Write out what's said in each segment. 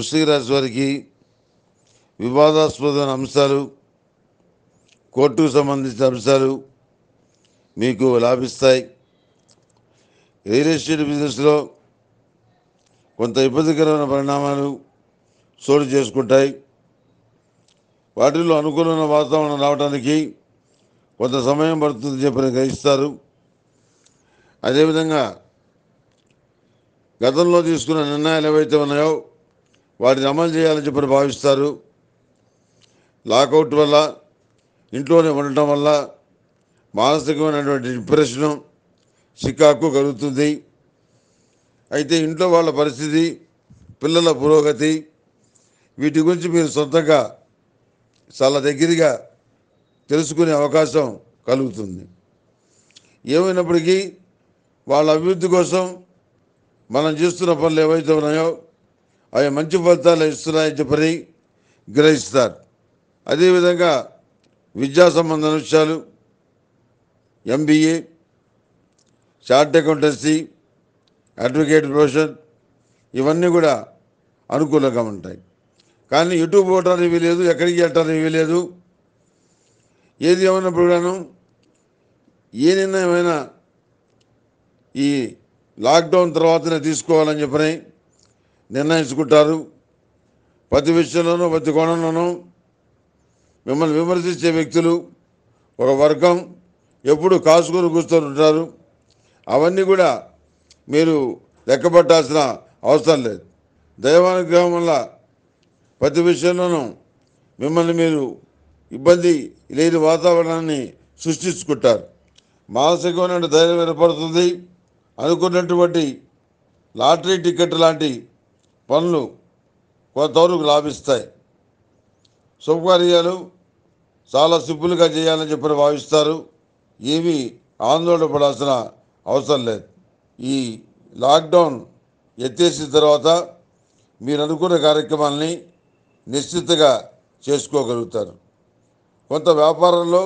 కృష్ణరాజ్ వారికి వివాదాస్పదమైన అంశాలు కోర్టుకు సంబంధించిన అంశాలు మీకు లాభిస్తాయి రియల్ ఎస్టేట్ బిజినెస్లో కొంత ఇబ్బందికరమైన పరిణామాలు చోటు చేసుకుంటాయి వాటిల్లో అనుకూలమైన వాతావరణం రావడానికి కొంత సమయం పడుతుందని చెప్పని గ్రహిస్తారు అదేవిధంగా గతంలో తీసుకున్న నిర్ణయాలు ఏవైతే ఉన్నాయో వాటిని అమలు చేయాలని చెప్పని భావిస్తారు లాకౌట్ వల్ల ఇంట్లోనే ఉండటం వల్ల మానసికమైనటువంటి డిప్రెషను చికాకు కలుగుతుంది అయితే ఇంట్లో వాళ్ళ పరిస్థితి పిల్లల పురోగతి వీటి గురించి మీరు సొంతంగా చాలా దగ్గరగా తెలుసుకునే అవకాశం కలుగుతుంది ఏమైనప్పటికీ వాళ్ళ అభివృద్ధి కోసం మనం చేస్తున్న పనులు ఏవైతే ఉన్నాయో అవి మంచి ఫలితాలు ఇస్తున్నాయని చెప్పని గ్రహిస్తారు అదేవిధంగా విద్యా సంబంధ విషయాలు MBA chart accountancy advocate profession ఇవన్నీ కూడా అనుకూలంగా ఉంటాయి కానీ యూట్యూబ్ పోవటానికి ఇవి లేదు ఎక్కడికి వెళ్ళటానికి ఇవి లేదు ఏది ఏమైనప్పుడు కూడాను ఏ నిర్ణయమైనా ఈ లాక్డౌన్ తర్వాతనే తీసుకోవాలని చెప్పినాయి నిర్ణయించుకుంటారు ప్రతి విషయంలోనూ ప్రతి కోణంలోనూ మిమ్మల్ని విమర్శించే వ్యక్తులు ఒక వర్గం ఎప్పుడు కాసుకొని కూర్చొని ఉంటారు అవన్నీ కూడా మీరు లెక్కపట్టాల్సిన అవసరం లేదు దైవానుగ్రహం వల్ల ప్రతి విషయంలోనూ మిమ్మల్ని మీరు ఇబ్బంది లేని వాతావరణాన్ని సృష్టించుకుంటారు మానసికమైన ధైర్యం ఏర్పడుతుంది అనుకున్నటువంటి లాటరీ టికెట్ లాంటి పనులు కొంతవరకు లాభిస్తాయి శుభకార్యాలు చాలా సింపుల్గా చేయాలని చెప్పని భావిస్తారు ఏవి ఆందోళన పడాల్సిన అవసరం లేదు ఈ లాక్డౌన్ ఎత్తేసిన తర్వాత మీరు అనుకున్న కార్యక్రమాల్ని నిశ్చితగా చేసుకోగలుగుతారు కొంత వ్యాపారంలో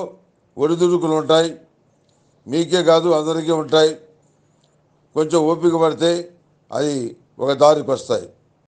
ఒడిదుడుకులు ఉంటాయి మీకే కాదు అందరికీ ఉంటాయి కొంచెం ఓపిక పడితే అది ఒక దారికి వస్తాయి